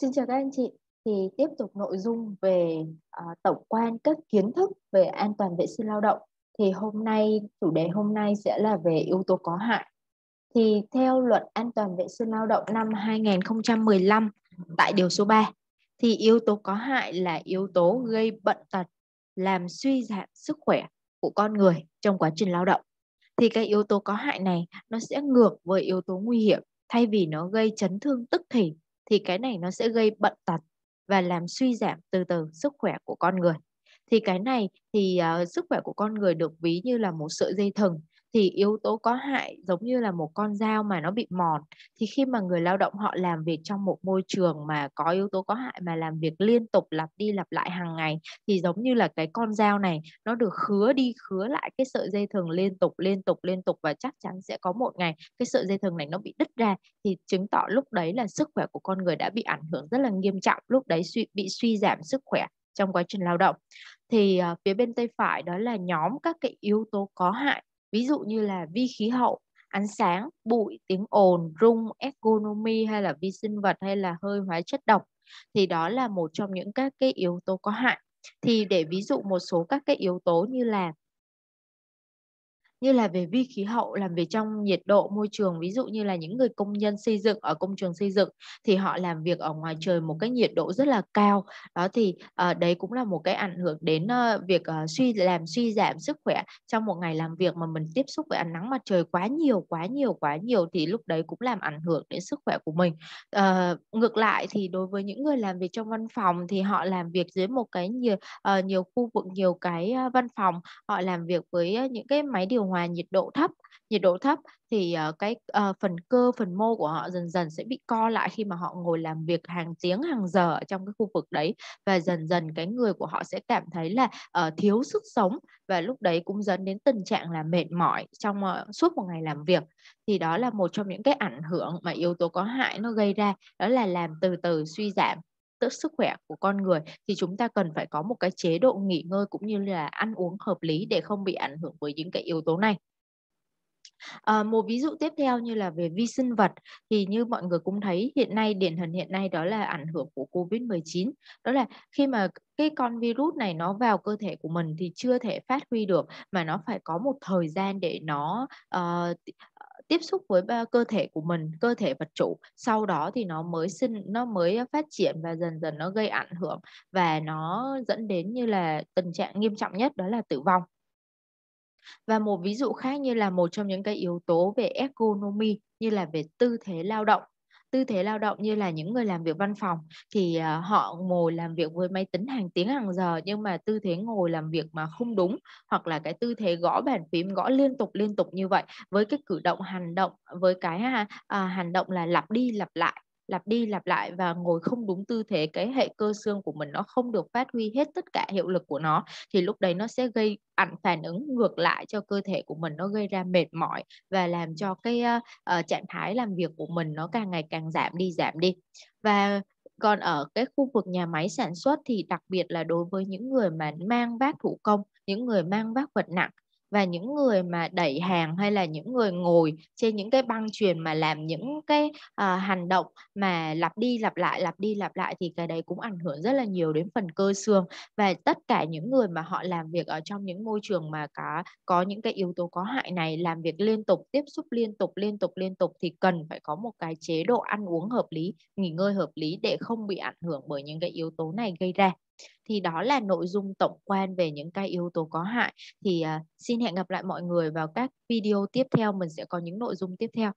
Xin chào các anh chị. Thì tiếp tục nội dung về à, tổng quan các kiến thức về an toàn vệ sinh lao động. Thì hôm nay chủ đề hôm nay sẽ là về yếu tố có hại. Thì theo luật an toàn vệ sinh lao động năm 2015 tại điều số 3 thì yếu tố có hại là yếu tố gây bệnh tật, làm suy giảm sức khỏe của con người trong quá trình lao động. Thì cái yếu tố có hại này nó sẽ ngược với yếu tố nguy hiểm thay vì nó gây chấn thương tức thì thì cái này nó sẽ gây bận tật và làm suy giảm từ từ sức khỏe của con người thì cái này thì uh, sức khỏe của con người được ví như là một sợi dây thừng thì yếu tố có hại giống như là một con dao mà nó bị mòn thì khi mà người lao động họ làm việc trong một môi trường mà có yếu tố có hại mà làm việc liên tục lặp đi lặp lại hàng ngày thì giống như là cái con dao này nó được khứa đi khứa lại cái sợi dây thừng liên tục liên tục liên tục và chắc chắn sẽ có một ngày cái sợi dây thừng này nó bị đứt ra thì chứng tỏ lúc đấy là sức khỏe của con người đã bị ảnh hưởng rất là nghiêm trọng lúc đấy suy, bị suy giảm sức khỏe trong quá trình lao động thì à, phía bên tay phải đó là nhóm các cái yếu tố có hại ví dụ như là vi khí hậu ánh sáng bụi tiếng ồn rung ergonomy hay là vi sinh vật hay là hơi hóa chất độc thì đó là một trong những các cái yếu tố có hại thì để ví dụ một số các cái yếu tố như là như là về vi khí hậu làm việc trong nhiệt độ môi trường ví dụ như là những người công nhân xây dựng ở công trường xây dựng thì họ làm việc ở ngoài trời một cái nhiệt độ rất là cao đó thì uh, đấy cũng là một cái ảnh hưởng đến uh, việc uh, suy làm suy giảm sức khỏe trong một ngày làm việc mà mình tiếp xúc với ánh nắng mặt trời quá nhiều quá nhiều quá nhiều thì lúc đấy cũng làm ảnh hưởng đến sức khỏe của mình uh, ngược lại thì đối với những người làm việc trong văn phòng thì họ làm việc dưới một cái nhiều uh, nhiều khu vực nhiều cái uh, văn phòng họ làm việc với uh, những cái máy điều hòa ngoài nhiệt độ thấp nhiệt độ thấp thì uh, cái uh, phần cơ phần mô của họ dần dần sẽ bị co lại khi mà họ ngồi làm việc hàng tiếng hàng giờ ở trong cái khu vực đấy và dần dần cái người của họ sẽ cảm thấy là uh, thiếu sức sống và lúc đấy cũng dẫn đến tình trạng là mệt mỏi trong uh, suốt một ngày làm việc thì đó là một trong những cái ảnh hưởng mà yếu tố có hại nó gây ra đó là làm từ từ suy giảm tới sức khỏe của con người thì chúng ta cần phải có một cái chế độ nghỉ ngơi cũng như là ăn uống hợp lý để không bị ảnh hưởng bởi những cái yếu tố này À, một ví dụ tiếp theo như là về vi sinh vật thì như mọi người cũng thấy hiện nay điển hình hiện nay đó là ảnh hưởng của Covid-19 đó là khi mà cái con virus này nó vào cơ thể của mình thì chưa thể phát huy được mà nó phải có một thời gian để nó uh, tiếp xúc với cơ thể của mình cơ thể vật chủ sau đó thì nó mới sinh nó mới phát triển và dần dần nó gây ảnh hưởng và nó dẫn đến như là tình trạng nghiêm trọng nhất đó là tử vong và một ví dụ khác như là một trong những cái yếu tố về economy như là về tư thế lao động tư thế lao động như là những người làm việc văn phòng thì ờ, họ ngồi làm việc với máy tính hàng tiếng hàng giờ nhưng mà tư thế ngồi làm việc mà không đúng hoặc là cái tư thế gõ bàn phím gõ liên tục liên tục như vậy với cái cử động hành động với cái à, à hành động là lặp đi lặp lại lặp đi lặp lại và ngồi không đúng tư thế cái hệ cơ xương của mình nó không được phát huy hết tất cả hiệu lực của nó thì lúc đấy nó sẽ gây ảnh phản ứng ngược lại cho cơ thể của mình nó gây ra mệt mỏi và làm cho cái uh, trạng thái làm việc của mình nó càng ngày càng giảm đi giảm đi và còn ở cái khu vực nhà máy sản xuất thì đặc biệt là đối với những người mà mang vác thủ công những người mang vác vật nặng và những người mà đẩy hàng hay là những người ngồi trên những cái băng truyền mà làm những cái uh, hành động mà lặp đi lặp lại lặp đi lặp lại thì cái đấy cũng ảnh hưởng rất là nhiều đến phần cơ xương và tất cả những người mà họ làm việc ở trong những môi trường mà có có những cái yếu tố có hại này làm việc liên tục tiếp xúc liên tục liên tục liên tục thì cần phải có một cái chế độ ăn uống hợp lý nghỉ ngơi hợp lý để không bị ảnh hưởng bởi những cái yếu tố này gây ra thì đó là nội dung tổng quan về những cái yếu tố có hại thì uh, xin hẹn gặp lại mọi người vào các video tiếp theo mình sẽ có những nội dung tiếp theo